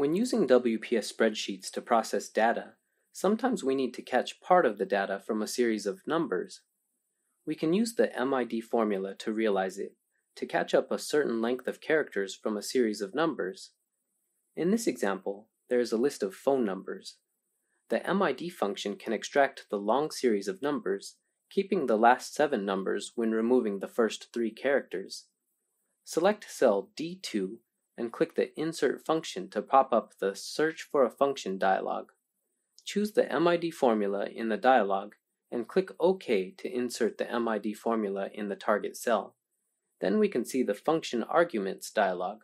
When using WPS spreadsheets to process data, sometimes we need to catch part of the data from a series of numbers. We can use the MID formula to realize it, to catch up a certain length of characters from a series of numbers. In this example, there is a list of phone numbers. The MID function can extract the long series of numbers, keeping the last seven numbers when removing the first three characters. Select cell D2 and click the Insert Function to pop up the Search for a Function dialog. Choose the MID formula in the dialog and click OK to insert the MID formula in the target cell. Then we can see the Function Arguments dialog.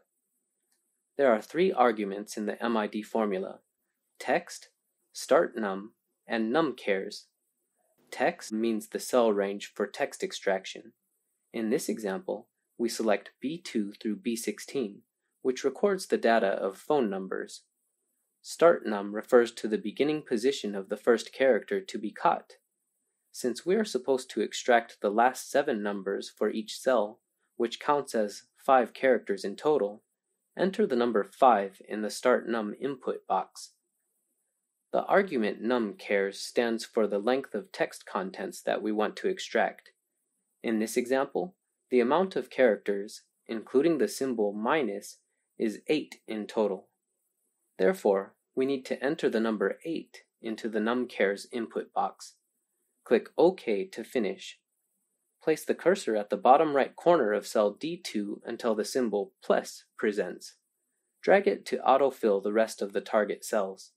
There are three arguments in the MID formula, text, start num, and num cares. Text means the cell range for text extraction. In this example, we select B2 through B16 which records the data of phone numbers. Start num refers to the beginning position of the first character to be caught. Since we are supposed to extract the last seven numbers for each cell, which counts as five characters in total, enter the number 5 in the start num input box. The argument num cares stands for the length of text contents that we want to extract. In this example, the amount of characters, including the symbol minus, is 8 in total. Therefore, we need to enter the number 8 into the NumCares input box. Click OK to finish. Place the cursor at the bottom right corner of cell D2 until the symbol plus presents. Drag it to autofill the rest of the target cells.